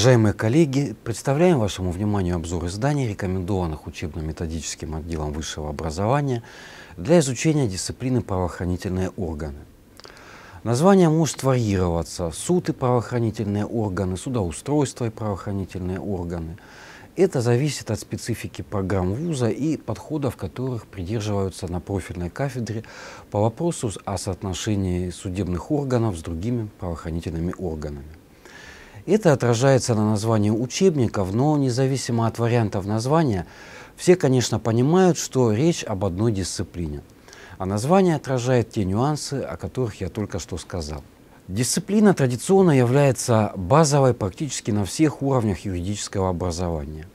Уважаемые коллеги, представляем вашему вниманию обзор изданий, рекомендованных учебно-методическим отделом высшего образования для изучения дисциплины правоохранительные органы. Название может варьироваться – суд и правоохранительные органы, судоустройство и правоохранительные органы. Это зависит от специфики программ вуза и подходов, которых придерживаются на профильной кафедре по вопросу о соотношении судебных органов с другими правоохранительными органами. Это отражается на названии учебников, но независимо от вариантов названия, все, конечно, понимают, что речь об одной дисциплине. А название отражает те нюансы, о которых я только что сказал. Дисциплина традиционно является базовой практически на всех уровнях юридического образования.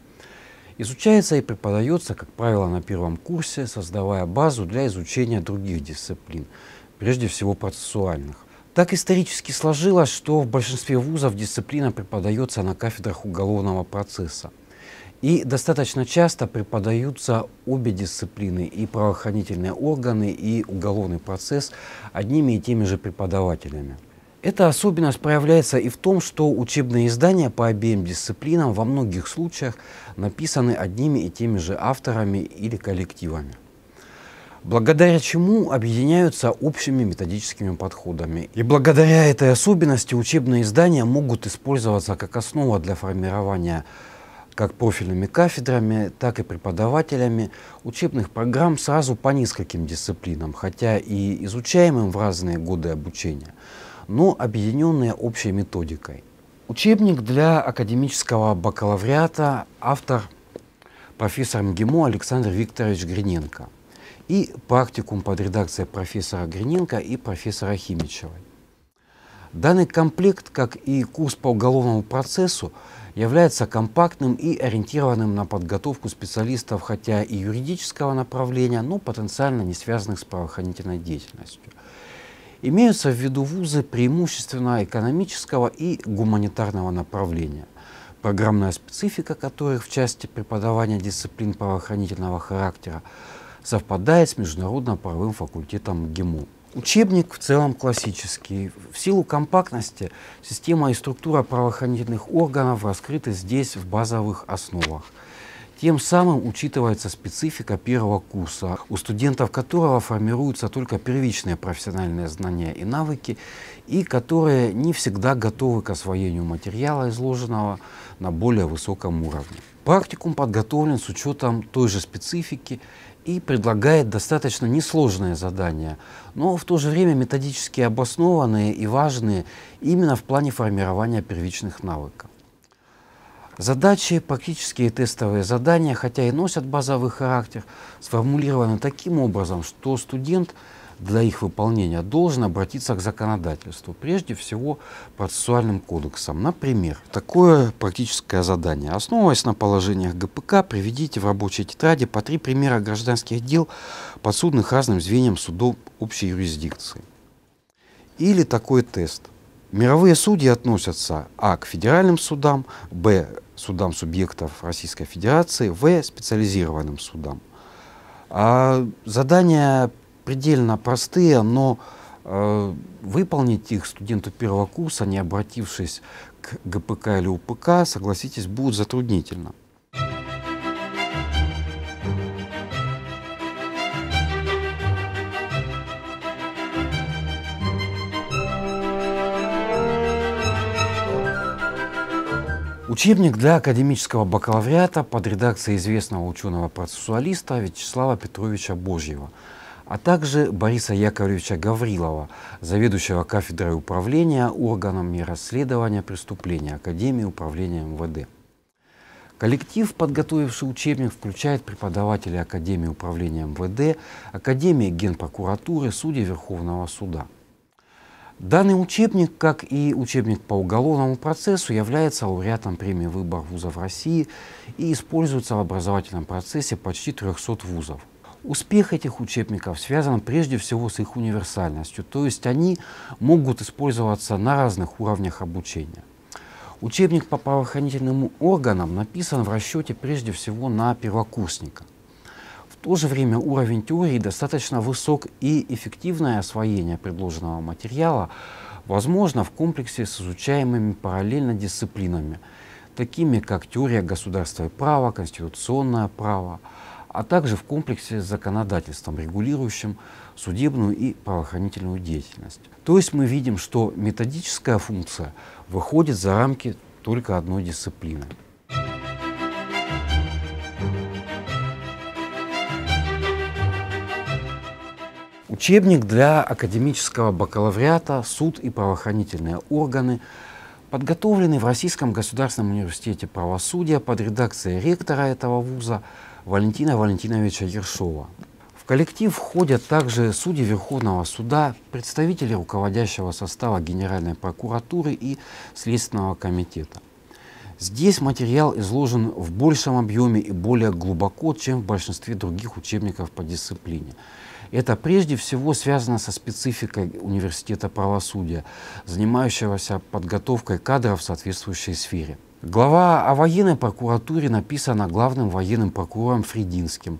Изучается и преподается, как правило, на первом курсе, создавая базу для изучения других дисциплин, прежде всего процессуальных. Так исторически сложилось, что в большинстве вузов дисциплина преподается на кафедрах уголовного процесса. И достаточно часто преподаются обе дисциплины, и правоохранительные органы, и уголовный процесс одними и теми же преподавателями. Эта особенность проявляется и в том, что учебные издания по обеим дисциплинам во многих случаях написаны одними и теми же авторами или коллективами благодаря чему объединяются общими методическими подходами. И благодаря этой особенности учебные издания могут использоваться как основа для формирования как профильными кафедрами, так и преподавателями учебных программ сразу по нескольким дисциплинам, хотя и изучаемым в разные годы обучения, но объединенные общей методикой. Учебник для академического бакалавриата автор профессор МГИМО Александр Викторович Гриненко и практикум под редакцией профессора Гриненко и профессора Химичевой. Данный комплект, как и курс по уголовному процессу, является компактным и ориентированным на подготовку специалистов, хотя и юридического направления, но потенциально не связанных с правоохранительной деятельностью. Имеются в виду вузы преимущественно экономического и гуманитарного направления, программная специфика которых в части преподавания дисциплин правоохранительного характера совпадает с Международно-правовым факультетом ГИМУ. Учебник в целом классический. В силу компактности система и структура правоохранительных органов раскрыты здесь в базовых основах. Тем самым учитывается специфика первого курса, у студентов которого формируются только первичные профессиональные знания и навыки, и которые не всегда готовы к освоению материала, изложенного на более высоком уровне. Практикум подготовлен с учетом той же специфики и предлагает достаточно несложное задание, но в то же время методически обоснованные и важные именно в плане формирования первичных навыков. Задачи, практические тестовые задания, хотя и носят базовый характер, сформулированы таким образом, что студент – для их выполнения должен обратиться к законодательству, прежде всего процессуальным кодексом. Например, такое практическое задание. Основываясь на положениях ГПК, приведите в рабочей тетради по три примера гражданских дел, подсудных разным звеньям судов общей юрисдикции. Или такой тест. Мировые судьи относятся а. к федеральным судам, б. судам субъектов Российской Федерации, в. специализированным судам. А задание предельно простые, но э, выполнить их студенту первого курса, не обратившись к ГПК или УПК, согласитесь, будет затруднительно. Учебник для академического бакалавриата под редакцией известного ученого-процессуалиста Вячеслава Петровича Божьего – а также Бориса Яковлевича Гаврилова, заведующего кафедрой управления органами расследования преступлений Академии управления МВД. Коллектив, подготовивший учебник, включает преподавателей Академии управления МВД, Академии Генпрокуратуры, судей Верховного суда. Данный учебник, как и учебник по уголовному процессу, является лауреатом премии «Выбор вузов России» и используется в образовательном процессе почти 300 вузов – Успех этих учебников связан прежде всего с их универсальностью, то есть они могут использоваться на разных уровнях обучения. Учебник по правоохранительным органам написан в расчете прежде всего на первокурсника. В то же время уровень теории достаточно высок и эффективное освоение предложенного материала возможно в комплексе с изучаемыми параллельно дисциплинами, такими как теория государства и права, конституционное право, а также в комплексе с законодательством, регулирующим судебную и правоохранительную деятельность. То есть мы видим, что методическая функция выходит за рамки только одной дисциплины. Учебник для академического бакалавриата «Суд и правоохранительные органы», подготовленный в Российском государственном университете правосудия под редакцией ректора этого вуза Валентина Валентиновича Ершова. В коллектив входят также судьи Верховного суда, представители руководящего состава Генеральной прокуратуры и Следственного комитета. Здесь материал изложен в большем объеме и более глубоко, чем в большинстве других учебников по дисциплине. Это прежде всего связано со спецификой университета правосудия, занимающегося подготовкой кадров в соответствующей сфере. Глава о военной прокуратуре написана главным военным прокурором Фридинским.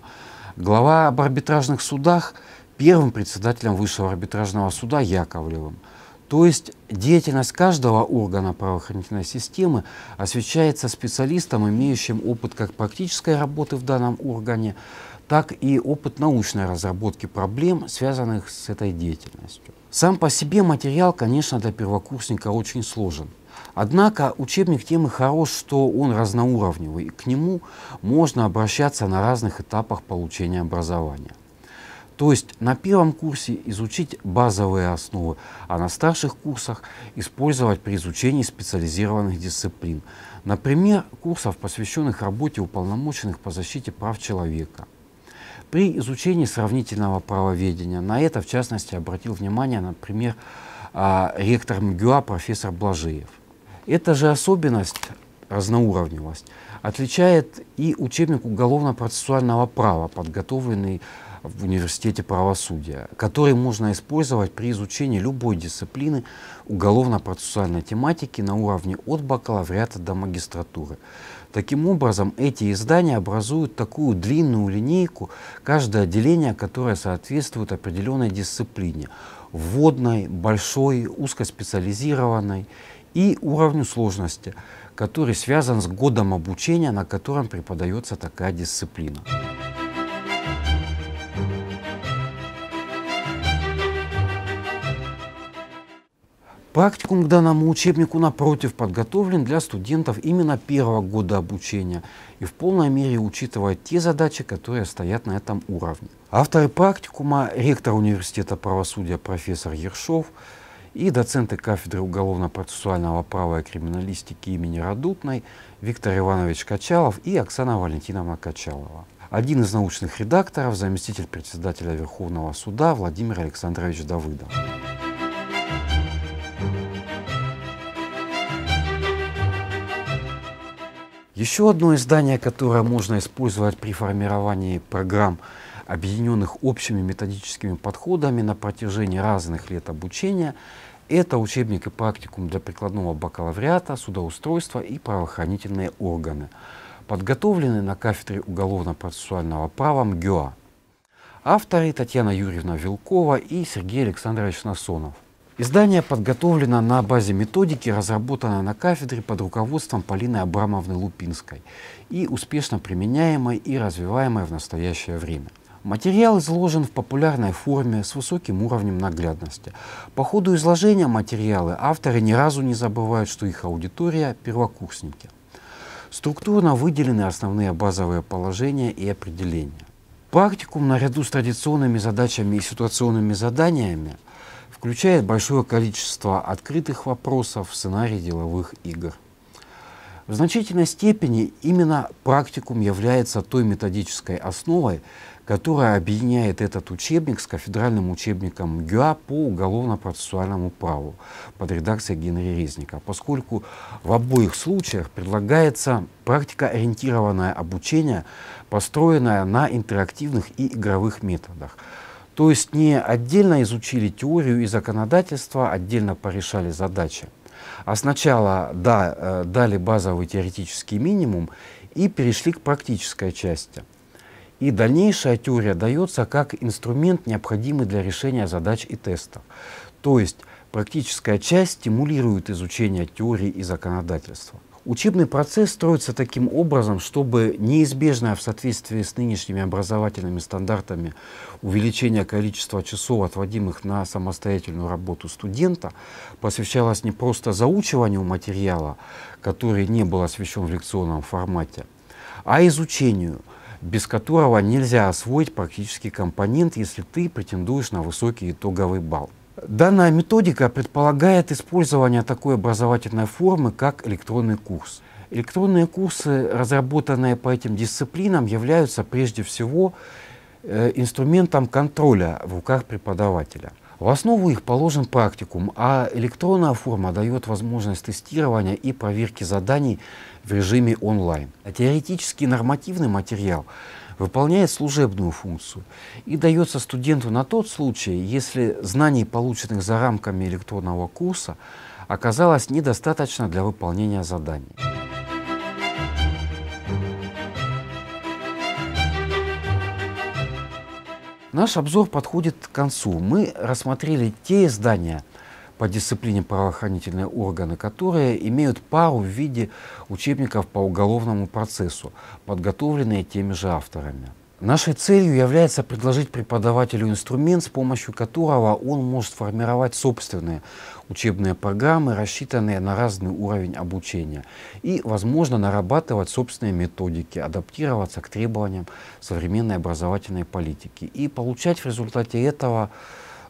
Глава об арбитражных судах – первым председателем Высшего арбитражного суда Яковлевым. То есть деятельность каждого органа правоохранительной системы освещается специалистом, имеющим опыт как практической работы в данном органе, так и опыт научной разработки проблем, связанных с этой деятельностью. Сам по себе материал, конечно, для первокурсника очень сложен. Однако учебник темы хорош, что он разноуровневый, и к нему можно обращаться на разных этапах получения образования. То есть на первом курсе изучить базовые основы, а на старших курсах использовать при изучении специализированных дисциплин. Например, курсов, посвященных работе уполномоченных по защите прав человека. При изучении сравнительного правоведения на это, в частности, обратил внимание, например, а, ректор МГУА профессор Блажеев – эта же особенность, разноуровневость, отличает и учебник уголовно-процессуального права, подготовленный в университете правосудия, который можно использовать при изучении любой дисциплины уголовно-процессуальной тематики на уровне от бакалавриата до магистратуры. Таким образом, эти издания образуют такую длинную линейку, каждое отделение, которое соответствует определенной дисциплине – вводной, большой, узкоспециализированной – и уровню сложности, который связан с годом обучения, на котором преподается такая дисциплина. Практикум к данному учебнику, напротив, подготовлен для студентов именно первого года обучения и в полной мере учитывает те задачи, которые стоят на этом уровне. Авторы практикума – ректор университета правосудия профессор Ершов, и доценты кафедры уголовно-процессуального права и криминалистики имени Радутной Виктор Иванович Качалов и Оксана Валентиновна Качалова. Один из научных редакторов, заместитель председателя Верховного суда Владимир Александрович Давыдов. Еще одно издание, которое можно использовать при формировании программ, объединенных общими методическими подходами на протяжении разных лет обучения – это учебник и практикум для прикладного бакалавриата, судоустройства и правоохранительные органы, подготовленные на кафедре уголовно-процессуального права МГЮА. Авторы Татьяна Юрьевна Вилкова и Сергей Александрович Насонов. Издание подготовлено на базе методики, разработанной на кафедре под руководством Полины Абрамовны Лупинской и успешно применяемой и развиваемой в настоящее время. Материал изложен в популярной форме с высоким уровнем наглядности. По ходу изложения материалы авторы ни разу не забывают, что их аудитория – первокурсники. Структурно выделены основные базовые положения и определения. Практикум наряду с традиционными задачами и ситуационными заданиями включает большое количество открытых вопросов в сценарии деловых игр. В значительной степени именно практикум является той методической основой, которая объединяет этот учебник с кафедральным учебником ГЮА по уголовно-процессуальному праву под редакцией Генри Резника, поскольку в обоих случаях предлагается практикоориентированное обучение, построенное на интерактивных и игровых методах. То есть не отдельно изучили теорию и законодательство, отдельно порешали задачи, а сначала да, э, дали базовый теоретический минимум и перешли к практической части – и дальнейшая теория дается как инструмент, необходимый для решения задач и тестов. То есть практическая часть стимулирует изучение теории и законодательства. Учебный процесс строится таким образом, чтобы неизбежное в соответствии с нынешними образовательными стандартами увеличение количества часов, отводимых на самостоятельную работу студента, посвящалось не просто заучиванию материала, который не был освещен в лекционном формате, а изучению – без которого нельзя освоить практический компонент, если ты претендуешь на высокий итоговый балл. Данная методика предполагает использование такой образовательной формы, как электронный курс. Электронные курсы, разработанные по этим дисциплинам, являются прежде всего э, инструментом контроля в руках преподавателя – в основу их положен практикум, а электронная форма дает возможность тестирования и проверки заданий в режиме онлайн. Теоретический нормативный материал выполняет служебную функцию и дается студенту на тот случай, если знаний, полученных за рамками электронного курса, оказалось недостаточно для выполнения заданий. Наш обзор подходит к концу. Мы рассмотрели те издания по дисциплине правоохранительные органы, которые имеют пару в виде учебников по уголовному процессу, подготовленные теми же авторами. Нашей целью является предложить преподавателю инструмент, с помощью которого он может формировать собственные учебные программы, рассчитанные на разный уровень обучения, и, возможно, нарабатывать собственные методики, адаптироваться к требованиям современной образовательной политики и получать в результате этого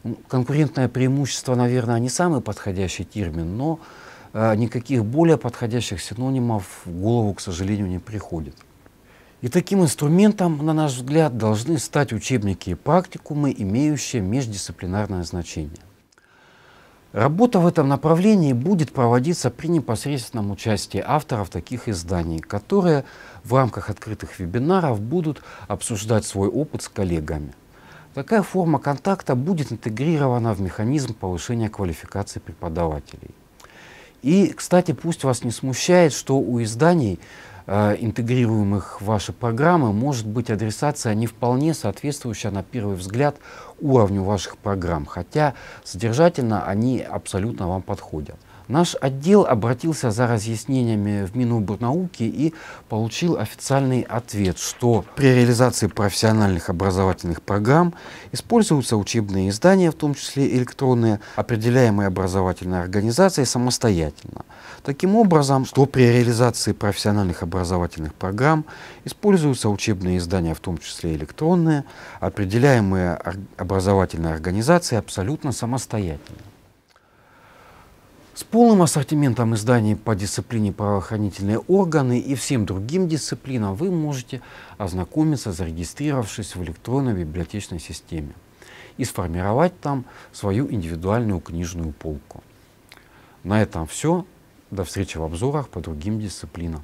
ну, конкурентное преимущество, наверное, не самый подходящий термин, но э, никаких более подходящих синонимов в голову, к сожалению, не приходит. И таким инструментом, на наш взгляд, должны стать учебники и практикумы, имеющие междисциплинарное значение. Работа в этом направлении будет проводиться при непосредственном участии авторов таких изданий, которые в рамках открытых вебинаров будут обсуждать свой опыт с коллегами. Такая форма контакта будет интегрирована в механизм повышения квалификации преподавателей. И, кстати, пусть вас не смущает, что у изданий Э, интегрируемых в ваши программы, может быть адресация не вполне соответствующая на первый взгляд уровню ваших программ, хотя содержательно они абсолютно вам подходят. Наш отдел обратился за разъяснениями в Минобрнауки и получил официальный ответ, что при реализации профессиональных образовательных программ используются учебные издания, в том числе электронные, определяемые образовательной организацией самостоятельно. Таким образом, что при реализации профессиональных образовательных программ используются учебные издания, в том числе электронные, определяемые образовательной организацией абсолютно самостоятельно с полным ассортиментом изданий по дисциплине правоохранительные органы и всем другим дисциплинам вы можете ознакомиться, зарегистрировавшись в электронной библиотечной системе и сформировать там свою индивидуальную книжную полку. На этом все. До встречи в обзорах по другим дисциплинам.